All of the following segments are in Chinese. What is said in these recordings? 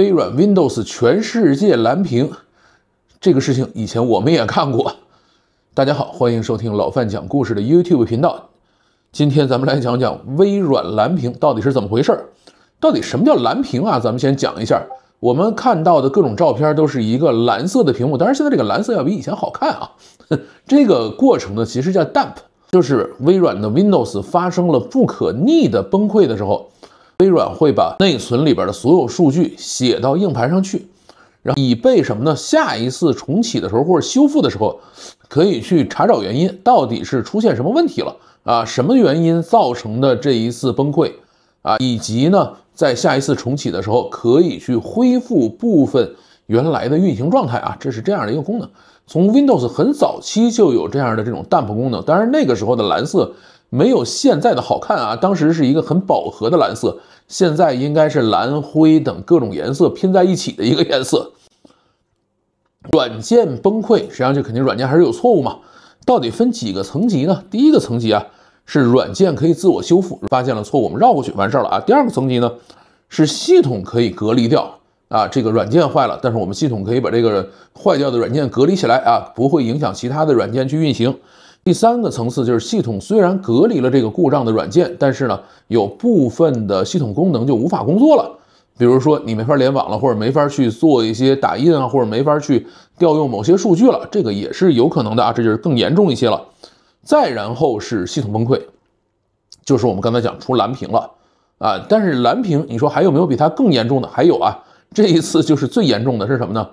微软 Windows 全世界蓝屏，这个事情以前我们也看过。大家好，欢迎收听老范讲故事的 YouTube 频道。今天咱们来讲讲微软蓝屏到底是怎么回事儿，到底什么叫蓝屏啊？咱们先讲一下，我们看到的各种照片都是一个蓝色的屏幕，当然现在这个蓝色要比以前好看啊。这个过程呢，其实叫 dump，就是微软的 Windows 发生了不可逆的崩溃的时候。微软会把内存里边的所有数据写到硬盘上去，然后以备什么呢？下一次重启的时候或者修复的时候，可以去查找原因，到底是出现什么问题了啊？什么原因造成的这一次崩溃啊？以及呢，在下一次重启的时候，可以去恢复部分原来的运行状态啊？这是这样的一个功能。从 Windows 很早期就有这样的这种 dump 功能，当然那个时候的蓝色。没有现在的好看啊！当时是一个很饱和的蓝色，现在应该是蓝灰等各种颜色拼在一起的一个颜色。软件崩溃，实际上就肯定软件还是有错误嘛？到底分几个层级呢？第一个层级啊，是软件可以自我修复，发现了错误，我们绕过去完事儿了啊。第二个层级呢，是系统可以隔离掉啊，这个软件坏了，但是我们系统可以把这个坏掉的软件隔离起来啊，不会影响其他的软件去运行。第三个层次就是系统虽然隔离了这个故障的软件，但是呢，有部分的系统功能就无法工作了，比如说你没法联网了，或者没法去做一些打印啊，或者没法去调用某些数据了，这个也是有可能的啊，这就是更严重一些了。再然后是系统崩溃，就是我们刚才讲出蓝屏了啊，但是蓝屏，你说还有没有比它更严重的？还有啊，这一次就是最严重的是什么呢？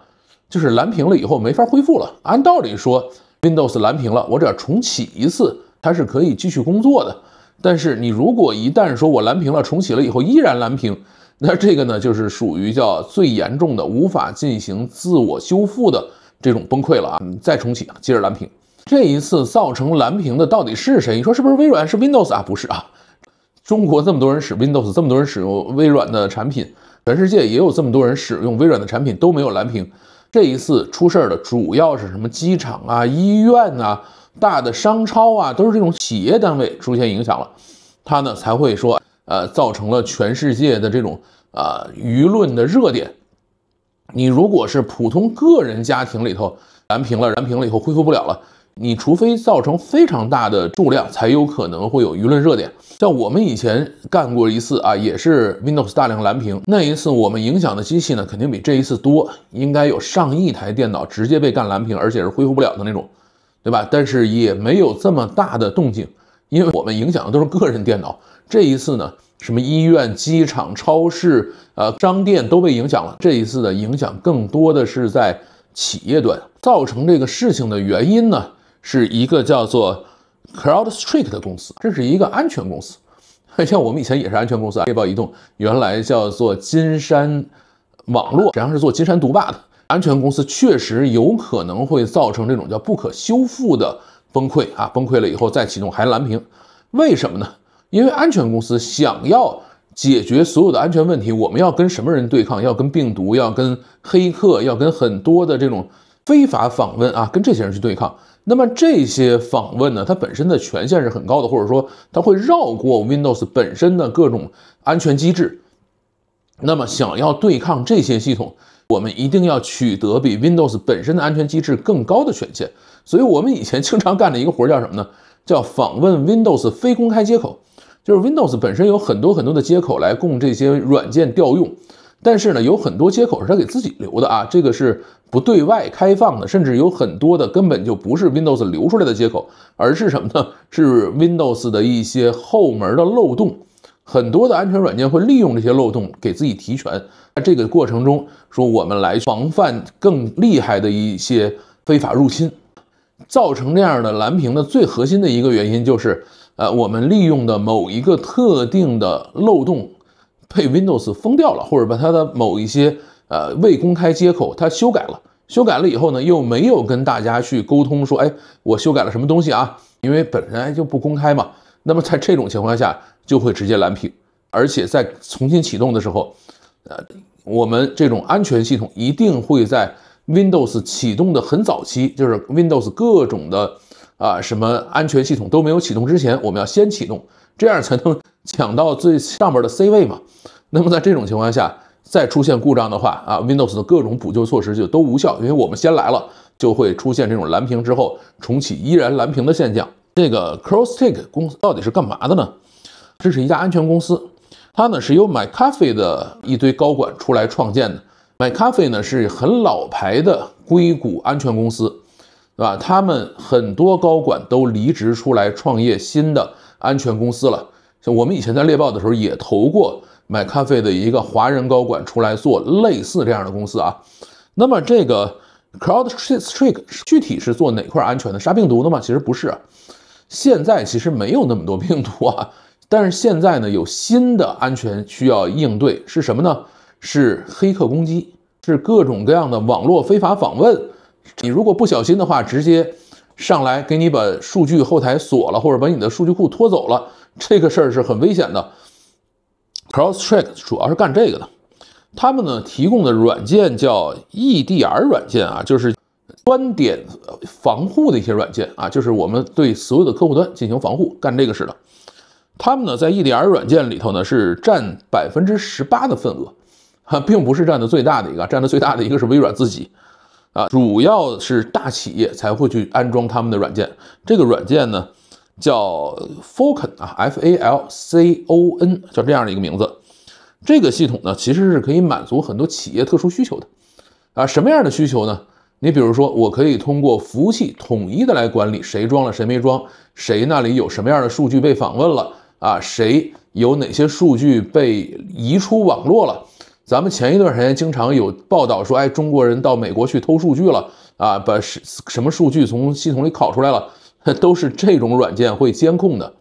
就是蓝屏了以后没法恢复了，按道理说。Windows 蓝屏了，我只要重启一次，它是可以继续工作的。但是你如果一旦说我蓝屏了，重启了以后依然蓝屏，那这个呢就是属于叫最严重的无法进行自我修复的这种崩溃了啊！再重启，接着蓝屏。这一次造成蓝屏的到底是谁？你说是不是微软？是 Windows 啊？不是啊！中国这么多人使 Windows，这么多人使用微软的产品，全世界也有这么多人使用微软的产品都没有蓝屏。这一次出事儿的主要是什么机场啊、医院呐、大的商超啊，都是这种企业单位出现影响了，它呢才会说，呃，造成了全世界的这种呃舆论的热点。你如果是普通个人家庭里头燃平了，燃平了以后恢复不了了。你除非造成非常大的数量，才有可能会有舆论热点。像我们以前干过一次啊，也是 Windows 大量蓝屏。那一次我们影响的机器呢，肯定比这一次多，应该有上亿台电脑直接被干蓝屏，而且是恢复不了的那种，对吧？但是也没有这么大的动静，因为我们影响的都是个人电脑。这一次呢，什么医院、机场、超市、呃商店都被影响了。这一次的影响更多的是在企业端，造成这个事情的原因呢？是一个叫做 CrowdStrike 的公司，这是一个安全公司。像我们以前也是安全公司啊，猎豹移动原来叫做金山网络，实际上是做金山独霸的安全公司，确实有可能会造成这种叫不可修复的崩溃啊！崩溃了以后再启动还蓝屏，为什么呢？因为安全公司想要解决所有的安全问题，我们要跟什么人对抗？要跟病毒，要跟黑客，要跟很多的这种非法访问啊，跟这些人去对抗。那么这些访问呢，它本身的权限是很高的，或者说它会绕过 Windows 本身的各种安全机制。那么想要对抗这些系统，我们一定要取得比 Windows 本身的安全机制更高的权限。所以，我们以前经常干的一个活叫什么呢？叫访问 Windows 非公开接口，就是 Windows 本身有很多很多的接口来供这些软件调用。但是呢，有很多接口是他给自己留的啊，这个是不对外开放的，甚至有很多的根本就不是 Windows 留出来的接口，而是什么呢？是 Windows 的一些后门的漏洞，很多的安全软件会利用这些漏洞给自己提权。在这个过程中，说我们来防范更厉害的一些非法入侵，造成这样的蓝屏的最核心的一个原因就是，呃，我们利用的某一个特定的漏洞。被 Windows 封掉了，或者把它的某一些呃未公开接口它修改了，修改了以后呢，又没有跟大家去沟通说，哎，我修改了什么东西啊？因为本来就不公开嘛。那么在这种情况下，就会直接蓝屏，而且在重新启动的时候，呃，我们这种安全系统一定会在 Windows 启动的很早期，就是 Windows 各种的啊什么安全系统都没有启动之前，我们要先启动，这样才能。抢到最上边的 C 位嘛？那么在这种情况下，再出现故障的话啊，Windows 的各种补救措施就都无效，因为我们先来了，就会出现这种蓝屏之后重启依然蓝屏的现象。这个 c r o s s t i c k 公司到底是干嘛的呢？这是一家安全公司，它呢是由 m y c a f e 的一堆高管出来创建的。m y c a f e 呢是很老牌的硅谷安全公司，对吧？他们很多高管都离职出来创业新的安全公司了。像我们以前在猎豹的时候也投过买咖啡的一个华人高管出来做类似这样的公司啊。那么这个 CrowdStrike 具体是做哪块安全的？杀病毒的吗？其实不是，现在其实没有那么多病毒啊。但是现在呢，有新的安全需要应对，是什么呢？是黑客攻击，是各种各样的网络非法访问。你如果不小心的话，直接。上来给你把数据后台锁了，或者把你的数据库拖走了，这个事儿是很危险的。c r o s s t r a c k 主要是干这个的，他们呢提供的软件叫 EDR 软件啊，就是端点防护的一些软件啊，就是我们对所有的客户端进行防护，干这个事的。他们呢在 EDR 软件里头呢是占百分之十八的份额，哈，并不是占的最大的一个，占的最大的一个是微软自己。啊，主要是大企业才会去安装他们的软件。这个软件呢，叫 Falcon 啊，F A L C O N，叫这样的一个名字。这个系统呢，其实是可以满足很多企业特殊需求的。啊，什么样的需求呢？你比如说，我可以通过服务器统一的来管理谁装了，谁没装，谁那里有什么样的数据被访问了，啊，谁有哪些数据被移出网络了。咱们前一段时间经常有报道说，哎，中国人到美国去偷数据了啊，把什什么数据从系统里拷出来了，都是这种软件会监控的。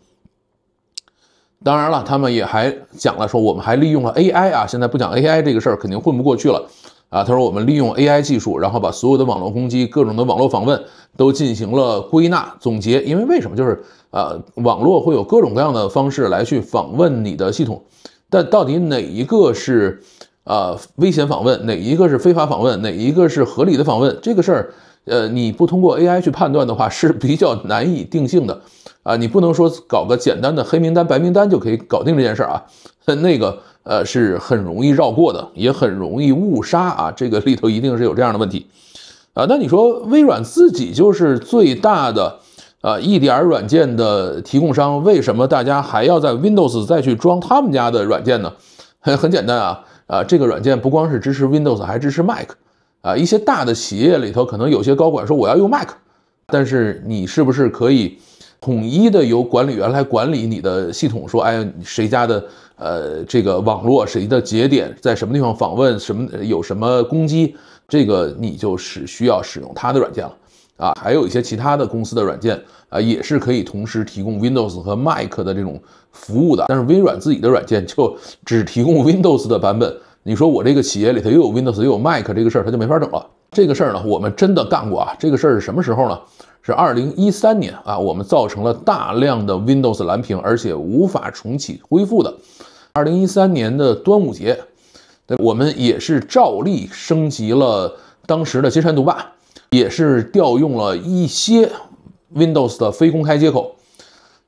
当然了，他们也还讲了说，我们还利用了 AI 啊。现在不讲 AI 这个事儿，肯定混不过去了啊。他说，我们利用 AI 技术，然后把所有的网络攻击、各种的网络访问都进行了归纳总结。因为为什么？就是啊，网络会有各种各样的方式来去访问你的系统，但到底哪一个是？啊，危险访问哪一个是非法访问，哪一个是合理的访问？这个事儿，呃，你不通过 AI 去判断的话，是比较难以定性的。啊，你不能说搞个简单的黑名单、白名单就可以搞定这件事儿啊。那个，呃，是很容易绕过的，也很容易误杀啊。这个里头一定是有这样的问题。啊，那你说微软自己就是最大的，呃一点软件的提供商，为什么大家还要在 Windows 再去装他们家的软件呢？很很简单啊。啊，这个软件不光是支持 Windows，还支持 Mac。啊，一些大的企业里头，可能有些高管说我要用 Mac，但是你是不是可以统一的由管理员来管理你的系统？说，哎，谁家的呃这个网络谁的节点在什么地方访问什么有什么攻击，这个你就是需要使用它的软件了。啊，还有一些其他的公司的软件啊，也是可以同时提供 Windows 和 Mac 的这种服务的。但是微软自己的软件就只提供 Windows 的版本。你说我这个企业里头又有 Windows 又有 Mac 这个事儿，他就没法整了。这个事儿呢，我们真的干过啊。这个事儿是什么时候呢？是二零一三年啊，我们造成了大量的 Windows 蓝屏，而且无法重启恢复的。二零一三年的端午节，我们也是照例升级了当时的金山毒霸。也是调用了一些 Windows 的非公开接口，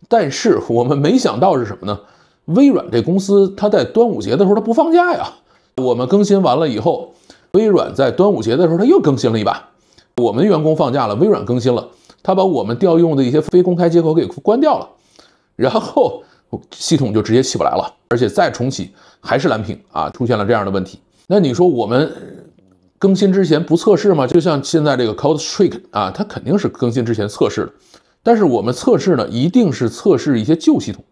但是 我们没想到是什么呢？微软这公司，它在端午节的时候它不放假呀。我们更新完了以后，微软在端午节的时候它又更新了一把。我们员工放假了，微软更新了，它把我们调用的一些非公开接口给关掉了，然后 系统就直接起不来了，而且再重启还是蓝屏啊，出现了这样的问题。那你说我们？更新之前不测试吗？就像现在这个 Code t r i a k 啊，它肯定是更新之前测试的。但是我们测试呢，一定是测试一些旧系统。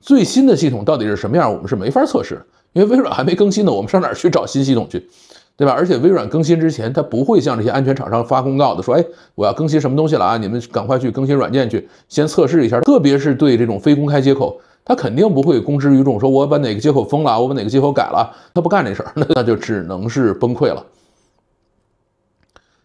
最新的系统到底是什么样，我们是没法测试的，因为微软还没更新呢，我们上哪去找新系统去，对吧？而且微软更新之前，它不会向这些安全厂商发公告的，说，哎，我要更新什么东西了啊，你们赶快去更新软件去，先测试一下。特别是对这种非公开接口，它肯定不会公之于众，说我把哪个接口封了，我把哪个接口改了，他不干这事儿，那就只能是崩溃了。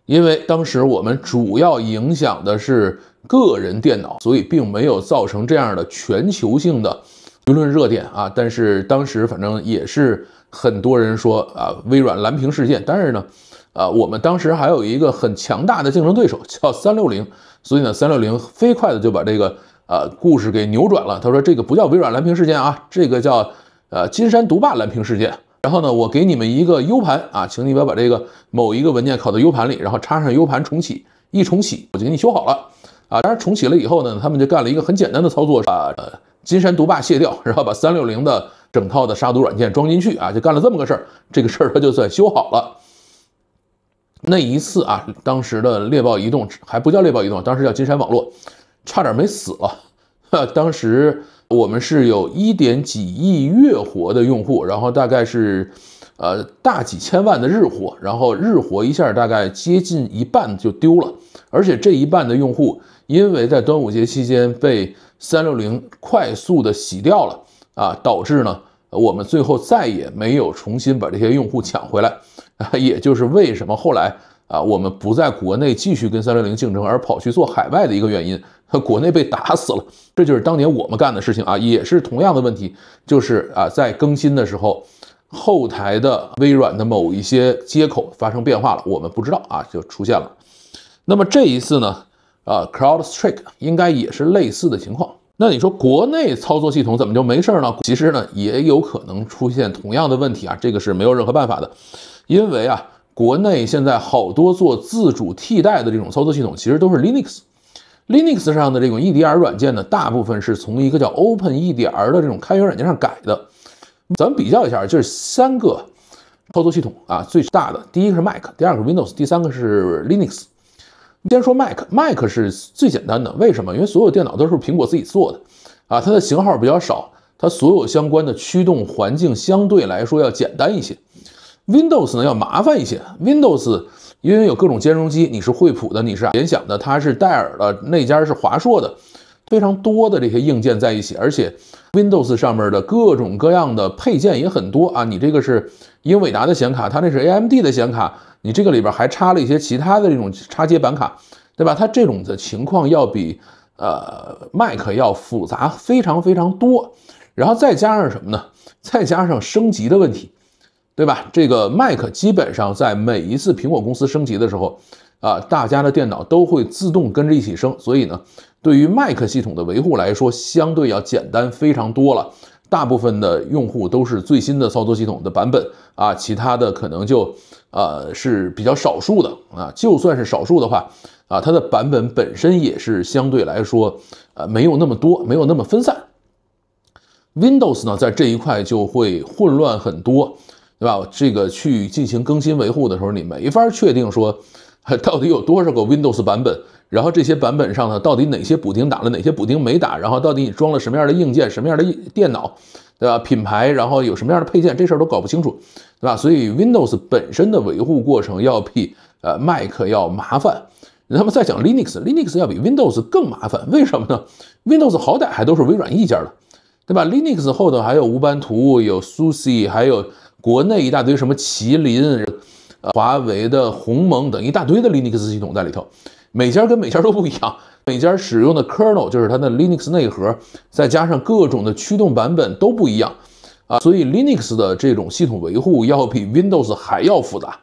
因为当时我们主要影响的是个人电脑，所以并没有造成这样的全球性的舆论热点啊。但是当时反正也是很多人说啊，微软蓝屏事件。但是呢，啊，我们当时还有一个很强大的竞争对手叫三六零，所以呢，三六零飞快的就把这个呃故事给扭转了。他说这个不叫微软蓝屏事件啊，这个叫呃金山独霸蓝屏事件。然后呢，我给你们一个 U 盘啊，请你们把这个某一个文件拷到 U 盘里，然后插上 U 盘重启，一重启我就给你修好了啊！当然重启了以后呢，他们就干了一个很简单的操作，把呃金山毒霸卸掉，然后把三六零的整套的杀毒软件装进去啊，就干了这么个事儿。这个事儿他就算修好了。那一次啊，当时的猎豹移动还不叫猎豹移动，当时叫金山网络，差点没死了。当时。我们是有一点几亿月活的用户，然后大概是，呃，大几千万的日活，然后日活一下大概接近一半就丢了，而且这一半的用户，因为在端午节期间被三六零快速的洗掉了啊，导致呢，我们最后再也没有重新把这些用户抢回来，啊，也就是为什么后来。啊，我们不在国内继续跟三六零竞争，而跑去做海外的一个原因，它国内被打死了，这就是当年我们干的事情啊，也是同样的问题，就是啊，在更新的时候，后台的微软的某一些接口发生变化了，我们不知道啊，就出现了。那么这一次呢，啊，CrowdStrike 应该也是类似的情况。那你说国内操作系统怎么就没事儿呢？其实呢，也有可能出现同样的问题啊，这个是没有任何办法的，因为啊。国内现在好多做自主替代的这种操作系统，其实都是 Linux，Linux 上的这种 EDR 软件呢，大部分是从一个叫 Open EDR 的这种开源软件上改的。咱们比较一下，就是三个操作系统啊，最大的第一个是 Mac，第二个是 Windows，第三个是 Linux。先说 Mac，Mac 是最简单的，为什么？因为所有电脑都是苹果自己做的啊，它的型号比较少，它所有相关的驱动环境相对来说要简单一些。Windows 呢要麻烦一些，Windows 因为有各种兼容机，你是惠普的，你是联想的，它是戴尔的，那家是华硕的，非常多的这些硬件在一起，而且 Windows 上面的各种各样的配件也很多啊，你这个是英伟达的显卡，它那是 AMD 的显卡，你这个里边还插了一些其他的这种插接板卡，对吧？它这种的情况要比呃 Mac 要复杂非常非常多，然后再加上什么呢？再加上升级的问题。对吧？这个 Mac 基本上在每一次苹果公司升级的时候，啊，大家的电脑都会自动跟着一起升，所以呢，对于 Mac 系统的维护来说，相对要简单非常多了。大部分的用户都是最新的操作系统的版本，啊，其他的可能就，呃，是比较少数的，啊，就算是少数的话，啊，它的版本本身也是相对来说，呃，没有那么多，没有那么分散。Windows 呢，在这一块就会混乱很多。对吧？这个去进行更新维护的时候，你没法确定说，到底有多少个 Windows 版本，然后这些版本上呢，到底哪些补丁打了，哪些补丁没打，然后到底你装了什么样的硬件，什么样的电脑，对吧？品牌，然后有什么样的配件，这事儿都搞不清楚，对吧？所以 Windows 本身的维护过程要比呃 Mac 要麻烦。那么再讲 Linux，Linux 要比 Windows 更麻烦，为什么呢？Windows 好歹还都是微软一家的，对吧？Linux 后头还有乌班图，有 s u s e 还有国内一大堆什么麒麟、华为的鸿蒙等一大堆的 Linux 系统在里头，每家跟每家都不一样，每 家使用的 kernel 就是它的 Linux 内核，再加上各种的驱动版本都不一样，啊，所以 Linux 的这种系统维护要比 Windows 还要复杂，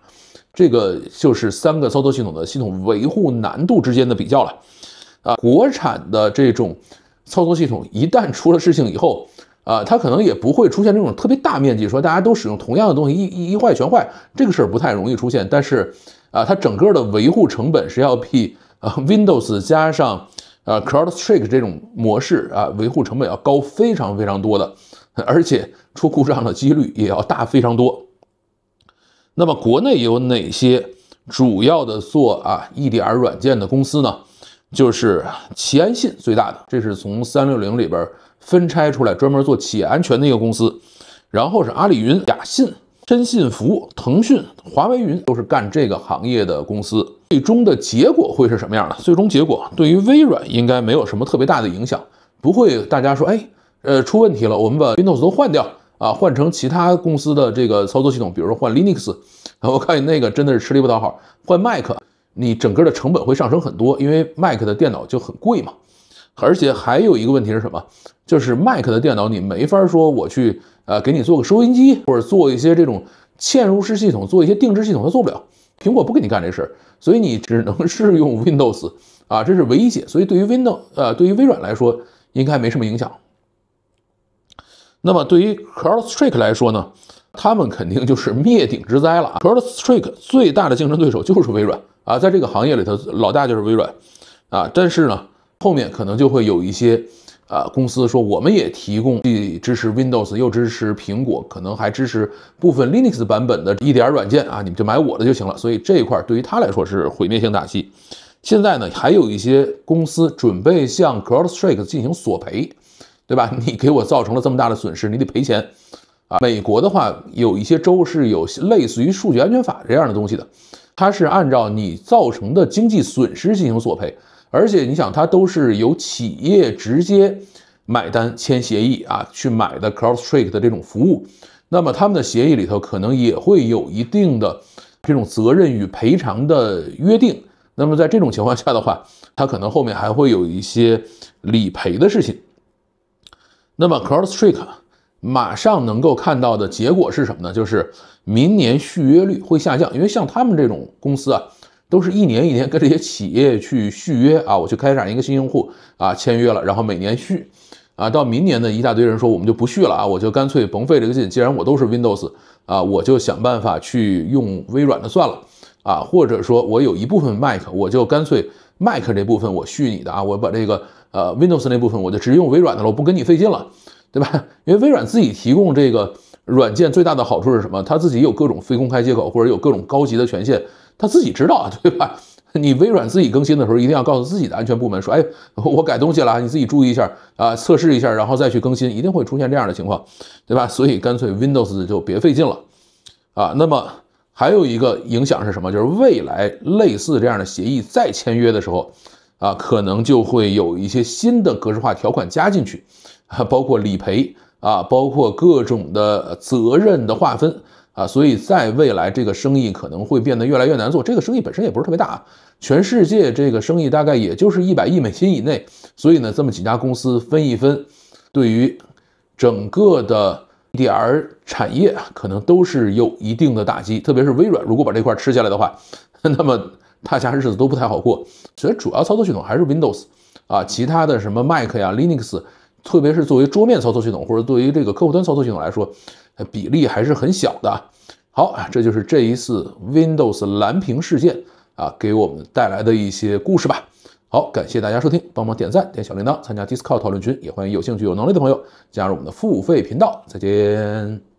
这个就是三个操作系统的系统维护难度之间的比较了，啊，国产的这种操作系统一旦出了事情以后。啊，它可能也不会出现这种特别大面积，说大家都使用同样的东西，一一一坏全坏，这个事儿不太容易出现。但是，啊，它整个的维护成本是要比啊 Windows 加上啊 Cloud s t r i k k 这种模式啊维护成本要高非常非常多的，而且出故障的几率也要大非常多。那么，国内有哪些主要的做啊 EDR 软件的公司呢？就是奇安信最大的，这是从三六零里边。分拆出来专门做企业安全的一个公司，然后是阿里云、雅信、真信服、腾讯、华为云，都是干这个行业的公司。最终的结果会是什么样的？最终结果对于微软应该没有什么特别大的影响，不会大家说哎，呃出问题了，我们把 Windows 都换掉啊，换成其他公司的这个操作系统，比如说换 Linux 我看你那个真的是吃力不讨好。换 Mac，你整个的成本会上升很多，因为 Mac 的电脑就很贵嘛。而且还有一个问题是什么？就是 Mac 的电脑，你没法说我去呃给你做个收音机，或者做一些这种嵌入式系统，做一些定制系统，它做不了。苹果不给你干这事儿，所以你只能是用 Windows 啊，这是唯一解。所以对于 Windows 呃对于微软来说，应该没什么影响。那么对于 Corel Strick 来说呢，他们肯定就是灭顶之灾了啊。Corel Strick 最大的竞争对手就是微软啊，在这个行业里头老大就是微软啊，但是呢后面可能就会有一些。啊，公司说我们也提供既支持 Windows 又支持苹果，可能还支持部分 Linux 版本的一点软件啊，你们就买我的就行了。所以这一块对于他来说是毁灭性打击。现在呢，还有一些公司准备向 c r o w t h s h a k e 进行索赔，对吧？你给我造成了这么大的损失，你得赔钱啊。美国的话，有一些州是有类似于数据安全法这样的东西的，它是按照你造成的经济损失进行索赔。而且你想，它都是由企业直接买单签协议啊去买的 Cross Street 的这种服务，那么他们的协议里头可能也会有一定的这种责任与赔偿的约定。那么在这种情况下的话，它可能后面还会有一些理赔的事情。那么 Cross Street 马上能够看到的结果是什么呢？就是明年续约率会下降，因为像他们这种公司啊。都是一年一年跟这些企业去续约啊，我去开展一个新用户啊，签约了，然后每年续，啊，到明年呢，一大堆人说我们就不续了啊，我就干脆甭费这个劲，既然我都是 Windows 啊，我就想办法去用微软的算了啊，或者说我有一部分 Mac，我就干脆 Mac 这部分我续你的啊，我把这个呃 Windows 那部分我就直接用微软的了，我不跟你费劲了，对吧？因为微软自己提供这个软件最大的好处是什么？它自己有各种非公开接口，或者有各种高级的权限。他自己知道啊，对吧？你微软自己更新的时候，一定要告诉自己的安全部门说，哎，我改东西了，你自己注意一下啊，测试一下，然后再去更新，一定会出现这样的情况，对吧？所以干脆 Windows 就别费劲了，啊。那么还有一个影响是什么？就是未来类似这样的协议再签约的时候，啊，可能就会有一些新的格式化条款加进去，啊，包括理赔啊，包括各种的责任的划分。啊，所以在未来这个生意可能会变得越来越难做。这个生意本身也不是特别大，全世界这个生意大概也就是一百亿美金以内。所以呢，这么几家公司分一分，对于整个的 D R 产业可能都是有一定的打击。特别是微软，如果把这块吃下来的话，那么大家日子都不太好过。所以主要操作系统还是 Windows 啊，其他的什么 Mac 呀、Linux，特别是作为桌面操作系统或者对于这个客户端操作系统来说。比例还是很小的啊。好，这就是这一次 Windows 蓝屏事件啊，给我们带来的一些故事吧。好，感谢大家收听，帮忙点赞、点小铃铛，参加 Discord 讨论群，也欢迎有兴趣、有能力的朋友加入我们的付费频道。再见。